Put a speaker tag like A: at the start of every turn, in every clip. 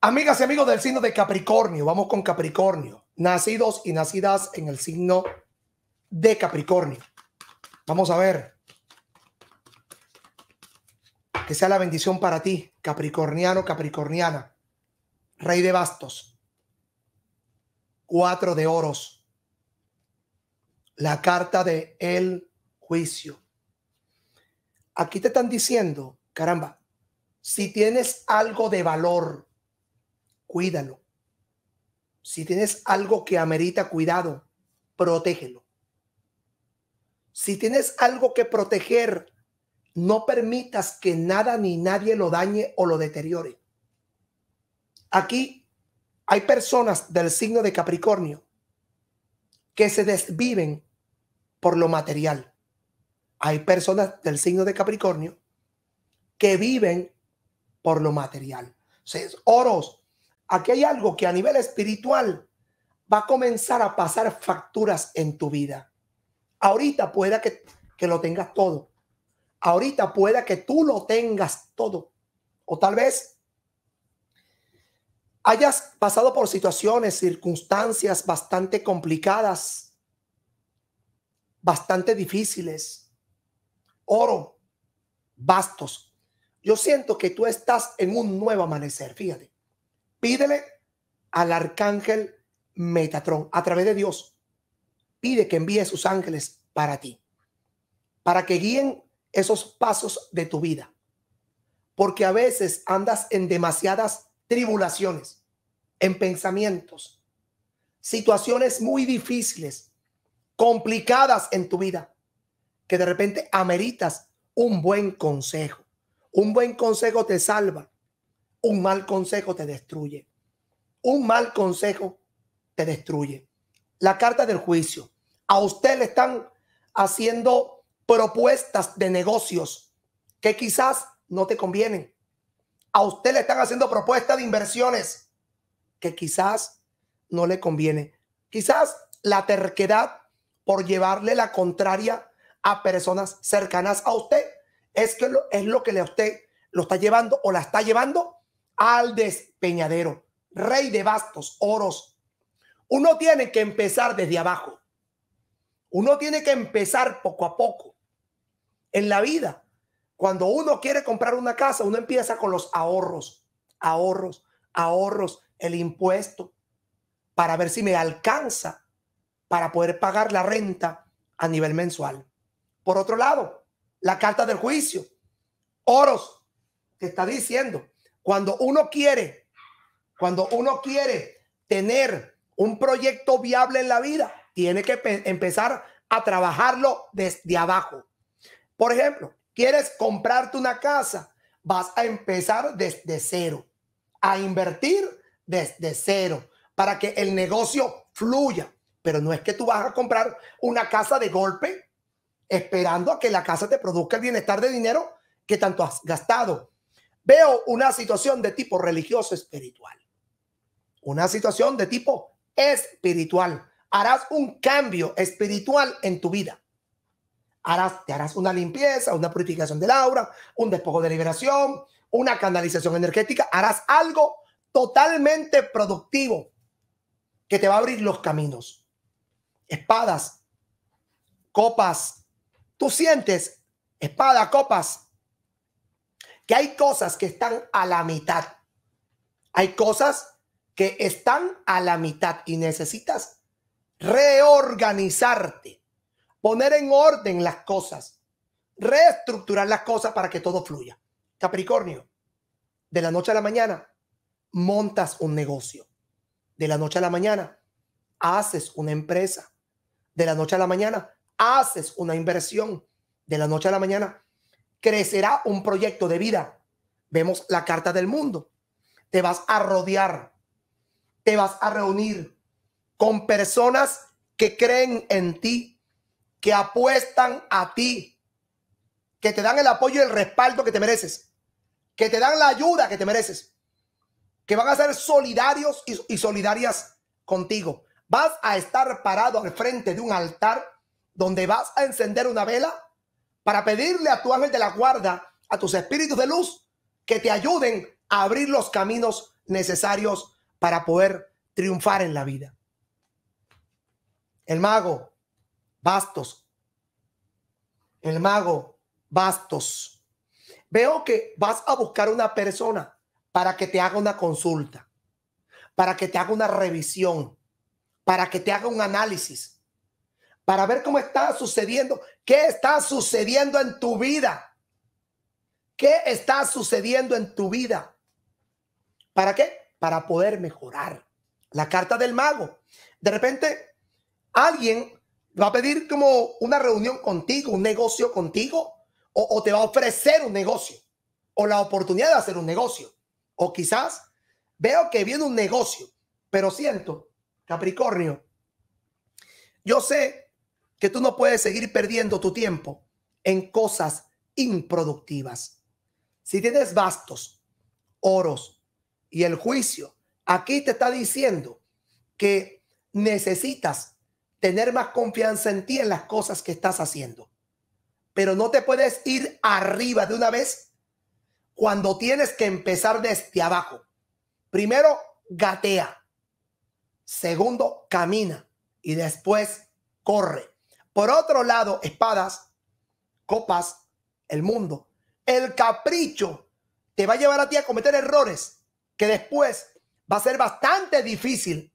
A: Amigas y amigos del signo de Capricornio, vamos con Capricornio. Nacidos y nacidas en el signo de Capricornio. Vamos a ver. Que sea la bendición para ti, Capricorniano, Capricorniana. Rey de bastos. Cuatro de oros. La carta de el juicio. Aquí te están diciendo, caramba, si tienes algo de valor, cuídalo. Si tienes algo que amerita cuidado, protégelo. Si tienes algo que proteger, no permitas que nada ni nadie lo dañe o lo deteriore. Aquí hay personas del signo de Capricornio que se desviven por lo material. Hay personas del signo de Capricornio que viven por lo material. O sea, oros, aquí hay algo que a nivel espiritual va a comenzar a pasar facturas en tu vida. Ahorita pueda que, lo tengas todo. Ahorita pueda que tú lo tengas todo. O tal vez hayas pasado por situaciones, circunstancias bastante complicadas, bastante difíciles. Oro, bastos. Yo siento que tú estás en un nuevo amanecer, fíjate. Pídele al arcángel Metatron a través de Dios. Pide que envíe sus ángeles para ti, para que guíen esos pasos de tu vida. Porque a veces andas en demasiadas tribulaciones, en pensamientos, situaciones muy difíciles, complicadas en tu vida, que de repente ameritas un buen consejo. Un buen consejo te salva, un mal consejo te destruye. Un mal consejo te destruye. La carta del juicio. A usted le están haciendo propuestas de negocios que quizás no te convienen. A usted le están haciendo propuestas de inversiones que quizás no le conviene. Quizás la terquedad por llevarle la contraria a personas cercanas a usted es, que lo, es lo que le a usted lo está llevando o la está llevando al despeñadero, rey de bastos, oros. Uno tiene que empezar desde abajo. Uno tiene que empezar poco a poco. En la vida, cuando uno quiere comprar una casa, uno empieza con los ahorros, ahorros, ahorros, el impuesto, para ver si me alcanza para poder pagar la renta a nivel mensual. Por otro lado, la carta del juicio, oros, te está diciendo, cuando uno quiere, cuando uno quiere tener un proyecto viable en la vida, tiene que empezar a trabajarlo desde abajo. Por ejemplo, quieres comprarte una casa, vas a empezar desde cero, a invertir desde cero para que el negocio fluya. Pero no es que tú vas a comprar una casa de golpe esperando a que la casa te produzca el bienestar de dinero que tanto has gastado veo una situación de tipo religioso espiritual. Una situación de tipo espiritual. Harás un cambio espiritual en tu vida. Harás, te harás una limpieza, una purificación del aura, un despojo de liberación, una canalización energética. Harás algo totalmente productivo que te va a abrir los caminos. Espadas, copas. Tú sientes espada, copas, que hay cosas que están a la mitad. Hay cosas que están a la mitad y necesitas reorganizarte, poner en orden las cosas, reestructurar las cosas para que todo fluya. Capricornio, de la noche a la mañana montas un negocio. De la noche a la mañana haces una empresa. De la noche a la mañana haces una inversión. De la noche a la mañana crecerá un proyecto de vida. Vemos la carta del mundo. Te vas a rodear, te vas a reunir con personas que creen en ti, que apuestan a ti, que te dan el apoyo y el respaldo que te mereces, que te dan la ayuda que te mereces, que van a ser solidarios y, solidarias contigo. Vas a estar parado al frente de un altar donde vas a encender una vela para pedirle a tu ángel de la guarda, a tus espíritus de luz, que te ayuden a abrir los caminos necesarios para poder triunfar en la vida. El mago Bastos. El mago Bastos. Veo que vas a buscar una persona para que te haga una consulta, para que te haga una revisión, para que te haga un análisis para ver cómo está sucediendo, qué está sucediendo en tu vida. ¿Qué está sucediendo en tu vida? ¿Para qué? Para poder mejorar. La carta del mago. De repente, alguien va a pedir como una reunión contigo, un negocio contigo, o, te va a ofrecer un negocio, o la oportunidad de hacer un negocio. O quizás veo que viene un negocio, pero siento, Capricornio, yo sé que tú no puedes seguir perdiendo tu tiempo en cosas improductivas. Si tienes bastos, oros y el juicio, aquí te está diciendo que necesitas tener más confianza en ti en las cosas que estás haciendo. Pero no te puedes ir arriba de una vez cuando tienes que empezar desde abajo. Primero, gatea. Segundo, camina. Y después, corre. Por otro lado, espadas, copas, el mundo. El capricho te va a llevar a ti a cometer errores que después va a ser bastante difícil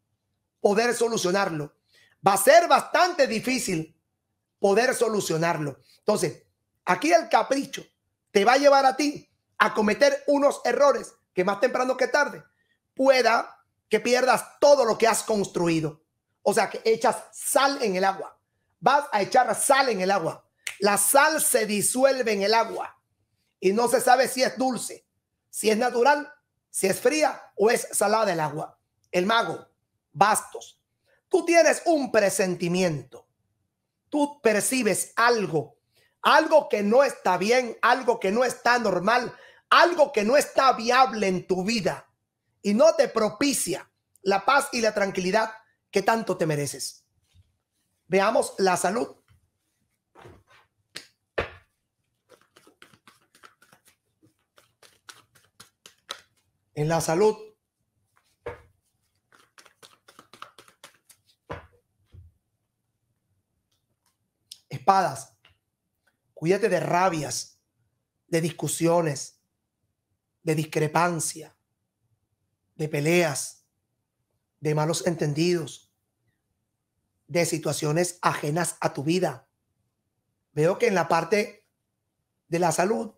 A: poder solucionarlo. Va a ser bastante difícil poder solucionarlo. Entonces, aquí el capricho te va a llevar a ti a cometer unos errores que más temprano que tarde pueda que pierdas todo lo que has construido. O sea, que echas sal en el agua vas a echar sal en el agua. La sal se disuelve en el agua y no se sabe si es dulce, si es natural, si es fría o es salada el agua. El mago, bastos, tú tienes un presentimiento, tú percibes algo, algo que no está bien, algo que no está normal, algo que no está viable en tu vida y no te propicia la paz y la tranquilidad que tanto te mereces. Veamos la salud. En la salud. Espadas. Cuídate de rabias, de discusiones, de discrepancia, de peleas, de malos entendidos, de situaciones ajenas a tu vida. Veo que en la parte de la salud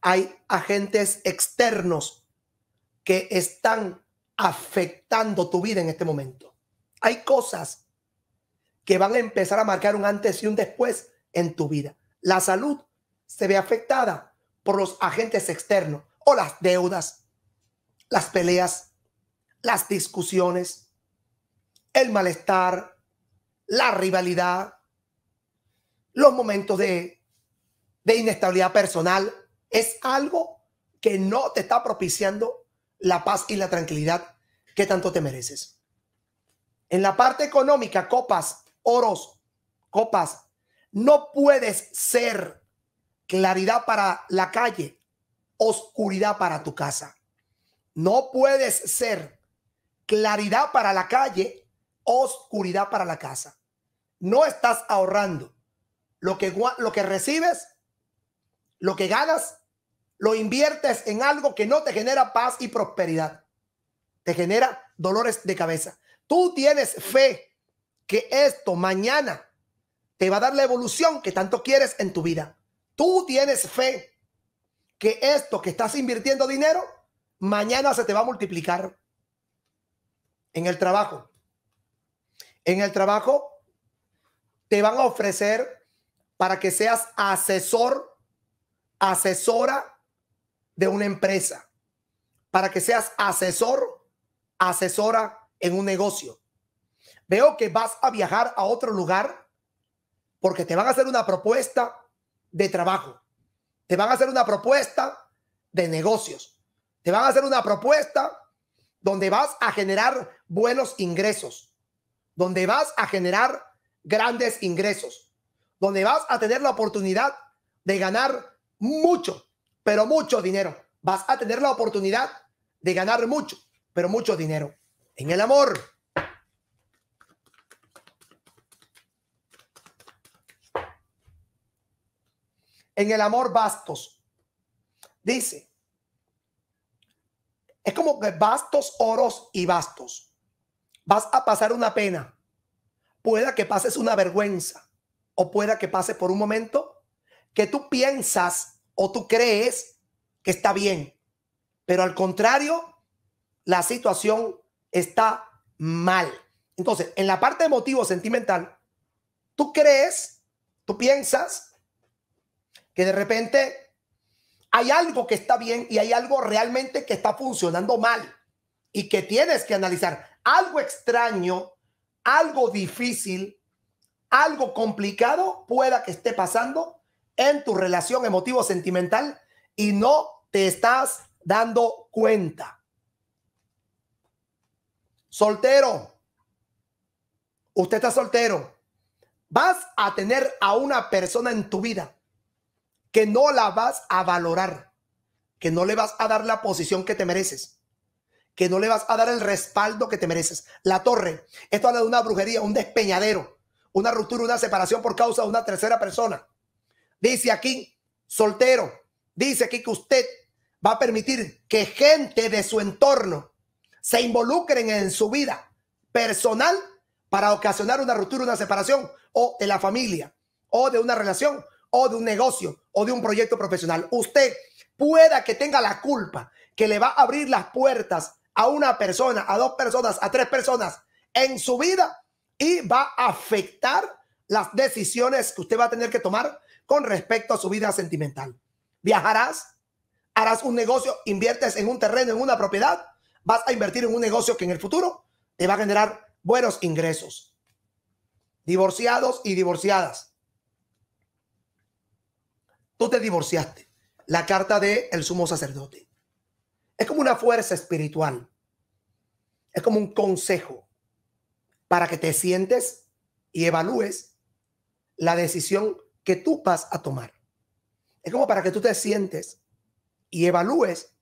A: hay agentes externos que están afectando tu vida en este momento. Hay cosas que van a empezar a marcar un antes y un después en tu vida. La salud se ve afectada por los agentes externos o las deudas, las peleas, las discusiones, el malestar, la rivalidad, los momentos de, de inestabilidad personal, es algo que no te está propiciando la paz y la tranquilidad que tanto te mereces. En la parte económica, copas, oros, copas, no puedes ser claridad para la calle, oscuridad para tu casa. No puedes ser claridad para la calle, oscuridad para la casa no estás ahorrando. Lo que, lo que recibes, lo que ganas, lo inviertes en algo que no te genera paz y prosperidad. Te genera dolores de cabeza. Tú tienes fe que esto mañana te va a dar la evolución que tanto quieres en tu vida. Tú tienes fe que esto que estás invirtiendo dinero, mañana se te va a multiplicar. En el trabajo. En el trabajo te van a ofrecer para que seas asesor, asesora de una empresa, para que seas asesor, asesora en un negocio. Veo que vas a viajar a otro lugar porque te van a hacer una propuesta de trabajo, te van a hacer una propuesta de negocios, te van a hacer una propuesta donde vas a generar buenos ingresos, donde vas a generar grandes ingresos, donde vas a tener la oportunidad de ganar mucho, pero mucho dinero. Vas a tener la oportunidad de ganar mucho, pero mucho dinero. En el amor. En el amor bastos. Dice. Es como que bastos, oros y bastos. Vas a pasar una pena pueda que pases una vergüenza o pueda que pase por un momento que tú piensas o tú crees que está bien, pero al contrario, la situación está mal. Entonces, en la parte emotivo sentimental, tú crees, tú piensas que de repente hay algo que está bien y hay algo realmente que está funcionando mal y que tienes que analizar. Algo extraño algo difícil, algo complicado pueda que esté pasando en tu relación emotivo-sentimental y no te estás dando cuenta. Soltero, usted está soltero, vas a tener a una persona en tu vida que no la vas a valorar, que no le vas a dar la posición que te mereces que no le vas a dar el respaldo que te mereces. La torre, esto habla de una brujería, un despeñadero, una ruptura, una separación por causa de una tercera persona. Dice aquí, soltero, dice aquí que usted va a permitir que gente de su entorno se involucren en su vida personal para ocasionar una ruptura, una separación o de la familia o de una relación o de un negocio o de un proyecto profesional. Usted pueda que tenga la culpa que le va a abrir las puertas a una persona, a dos personas, a tres personas en su vida y va a afectar las decisiones que usted va a tener que tomar con respecto a su vida sentimental. Viajarás, harás un negocio, inviertes en un terreno, en una propiedad, vas a invertir en un negocio que en el futuro te va a generar buenos ingresos. Divorciados y divorciadas. Tú te divorciaste. La carta de el sumo sacerdote. Es como una fuerza espiritual. Es como un consejo para que te sientes y evalúes la decisión que tú vas a tomar. Es como para que tú te sientes y evalúes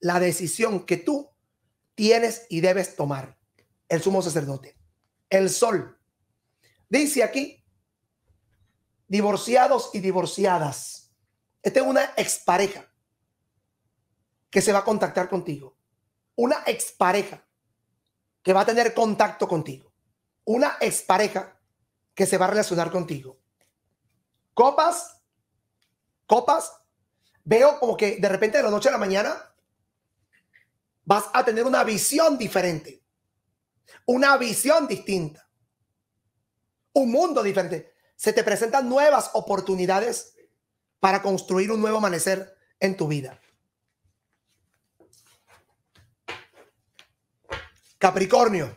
A: la decisión que tú tienes y debes tomar. El sumo sacerdote. El sol. Dice aquí, divorciados y divorciadas. Esta es una expareja que se va a contactar contigo. Una expareja que va a tener contacto contigo. Una expareja que se va a relacionar contigo. Copas, copas, veo como que de repente de la noche a la mañana vas a tener una visión diferente, una visión distinta, un mundo diferente. Se te presentan nuevas oportunidades para construir un nuevo amanecer en tu vida. Capricornio.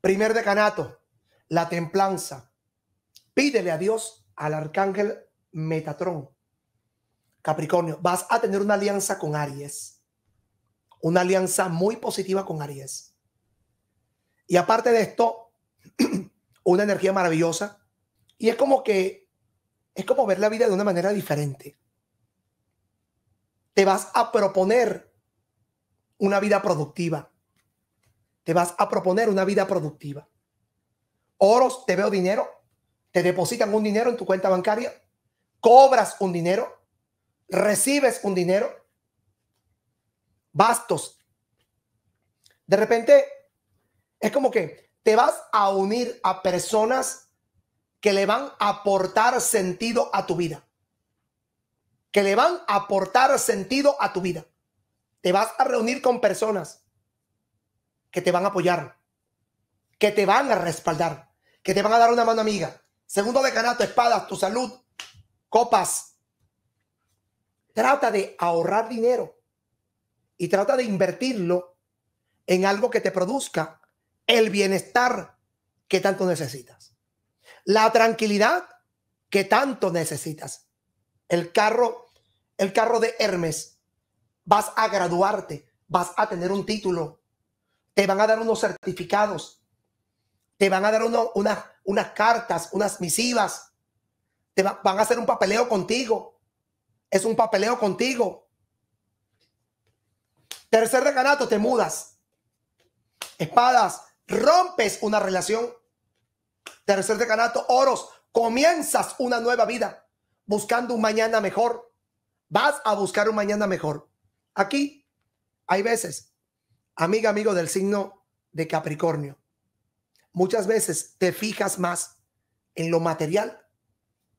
A: Primer decanato, la templanza pídele a Dios al arcángel Metatrón. Capricornio, vas a tener una alianza con Aries. Una alianza muy positiva con Aries. Y aparte de esto, una energía maravillosa. Y es como que, es como ver la vida de una manera diferente. Te vas a proponer una vida productiva. Te vas a proponer una vida productiva. Oros, te veo dinero te depositan un dinero en tu cuenta bancaria, cobras un dinero, recibes un dinero, bastos. De repente, es como que te vas a unir a personas que le van a aportar sentido a tu vida. Que le van a aportar sentido a tu vida. Te vas a reunir con personas que te van a apoyar, que te van a respaldar, que te van a dar una mano amiga, Segundo decanato, espadas, tu salud, copas. Trata de ahorrar dinero y trata de invertirlo en algo que te produzca el bienestar que tanto necesitas. La tranquilidad que tanto necesitas. El carro, el carro de Hermes. Vas a graduarte, vas a tener un título, te van a dar unos certificados, te van a dar uno, una, unas cartas, unas misivas, te van a hacer un papeleo contigo. Es un papeleo contigo. Tercer decanato, te mudas. Espadas, rompes una relación. Tercer reganato, oros, comienzas una nueva vida buscando un mañana mejor. Vas a buscar un mañana mejor. Aquí hay veces, amiga, amigo del signo de Capricornio, muchas veces te fijas más en lo material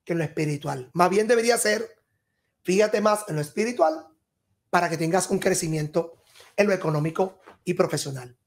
A: que en lo espiritual. Más bien debería ser, fíjate más en lo espiritual para que tengas un crecimiento en lo económico y profesional.